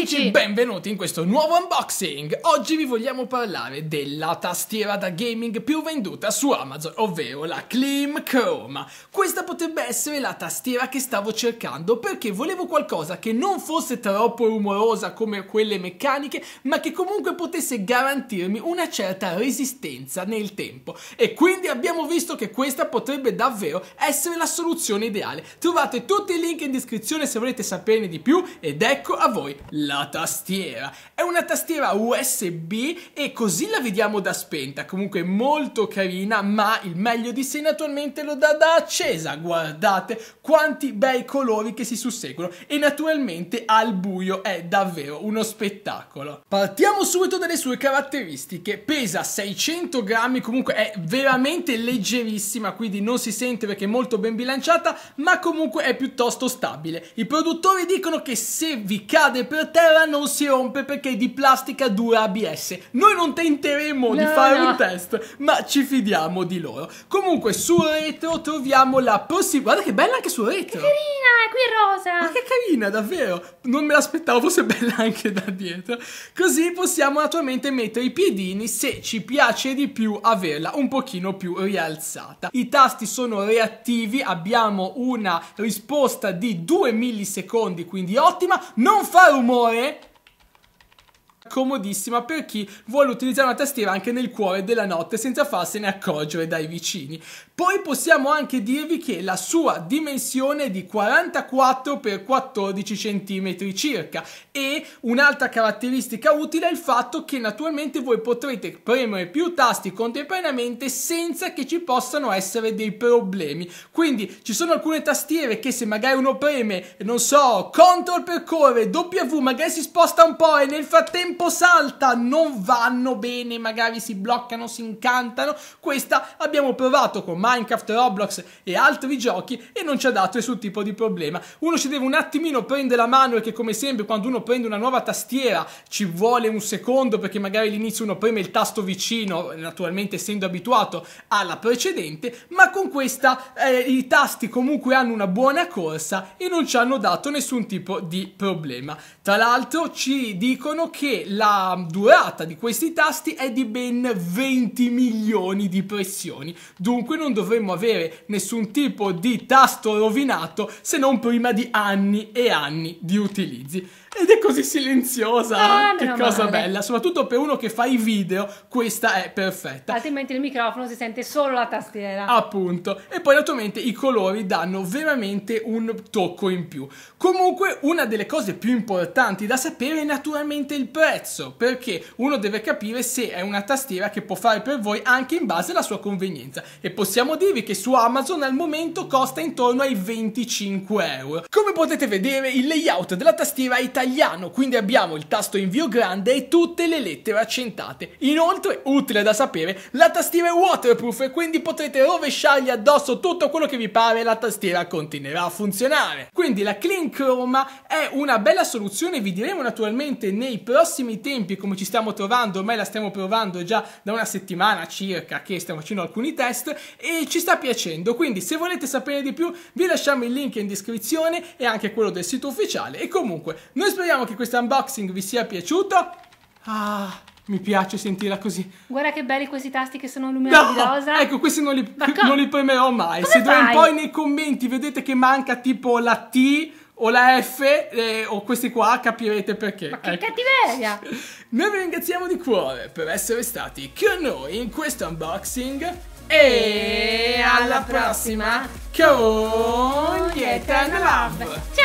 amici, benvenuti in questo nuovo unboxing! Oggi vi vogliamo parlare della tastiera da gaming più venduta su Amazon, ovvero la Clean Chroma. Questa potrebbe essere la tastiera che stavo cercando perché volevo qualcosa che non fosse troppo rumorosa come quelle meccaniche, ma che comunque potesse garantirmi una certa resistenza nel tempo. E quindi abbiamo visto che questa potrebbe davvero essere la soluzione ideale. Trovate tutti i link in descrizione se volete saperne di più ed ecco a voi la la tastiera. È una tastiera USB e così la vediamo da spenta, comunque molto carina, ma il meglio di sé naturalmente lo dà da accesa. Guardate quanti bei colori che si susseguono e naturalmente al buio è davvero uno spettacolo. Partiamo subito dalle sue caratteristiche. Pesa 600 grammi, comunque è veramente leggerissima, quindi non si sente perché è molto ben bilanciata, ma comunque è piuttosto stabile. I produttori dicono che se vi cade per terra terra non si rompe perché è di plastica dura ABS. Noi non tenteremo no, di fare no. un test, ma ci fidiamo di loro. Comunque sul retro troviamo la prossima... Guarda che bella anche sul retro! Che carina, è qui rosa! Ma che carina, davvero! Non me l'aspettavo fosse bella anche da dietro. Così possiamo naturalmente mettere i piedini se ci piace di più averla un pochino più rialzata. I tasti sono reattivi, abbiamo una risposta di 2 millisecondi, quindi ottima. Non fa rumore! for comodissima per chi vuole utilizzare una tastiera anche nel cuore della notte senza farsene accorgere dai vicini. Poi possiamo anche dirvi che la sua dimensione è di 44 x 14 cm circa e un'altra caratteristica utile è il fatto che naturalmente voi potrete premere più tasti contemporaneamente senza che ci possano essere dei problemi. Quindi ci sono alcune tastiere che se magari uno preme, non so, CTRL per correre, W magari si sposta un po' e nel frattempo salta, non vanno bene, magari si bloccano, si incantano. Questa abbiamo provato con Minecraft, Roblox e altri giochi e non ci ha dato nessun tipo di problema. Uno ci deve un attimino prendere la mano perché come sempre quando uno prende una nuova tastiera ci vuole un secondo perché magari all'inizio uno preme il tasto vicino, naturalmente essendo abituato alla precedente, ma con questa eh, i tasti comunque hanno una buona corsa e non ci hanno dato nessun tipo di problema. Tra l'altro ci dicono che la durata di questi tasti è di ben 20 milioni di pressioni, dunque non dovremmo avere nessun tipo di tasto rovinato se non prima di anni e anni di utilizzi. Ed è così silenziosa, ah, che cosa male. bella, soprattutto per uno che fa i video, questa è perfetta. Altrimenti il microfono si sente solo la tastiera. Appunto, e poi naturalmente i colori danno veramente un tocco in più. Comunque una delle cose più importanti da sapere è naturalmente il prezzo prezzo, perché uno deve capire se è una tastiera che può fare per voi anche in base alla sua convenienza. E possiamo dirvi che su Amazon al momento costa intorno ai 25 euro. Come potete vedere il layout della tastiera è italiano, quindi abbiamo il tasto invio grande e tutte le lettere accentate. Inoltre, utile da sapere, la tastiera è waterproof e quindi potrete rovesciargli addosso tutto quello che vi pare e la tastiera continuerà a funzionare. Quindi la Clean Chroma è una bella soluzione, vi diremo naturalmente nei prossimi brevissimi tempi come ci stiamo trovando, ormai la stiamo provando già da una settimana circa che stiamo facendo alcuni test e ci sta piacendo, quindi se volete sapere di più vi lasciamo il link in descrizione e anche quello del sito ufficiale e comunque noi speriamo che questo unboxing vi sia piaciuto. Ah... Mi piace sentirla così. Guarda che belli questi tasti che sono luminosi no! rosa. Ecco, questi non li, non li premerò mai. Come Se d'ora poi nei commenti vedete che manca tipo la T o la F eh, o questi qua capirete perché. Ma che ecco. cattiveria! Noi vi ringraziamo di cuore per essere stati con noi in questo unboxing e alla prossima con Yet and Love!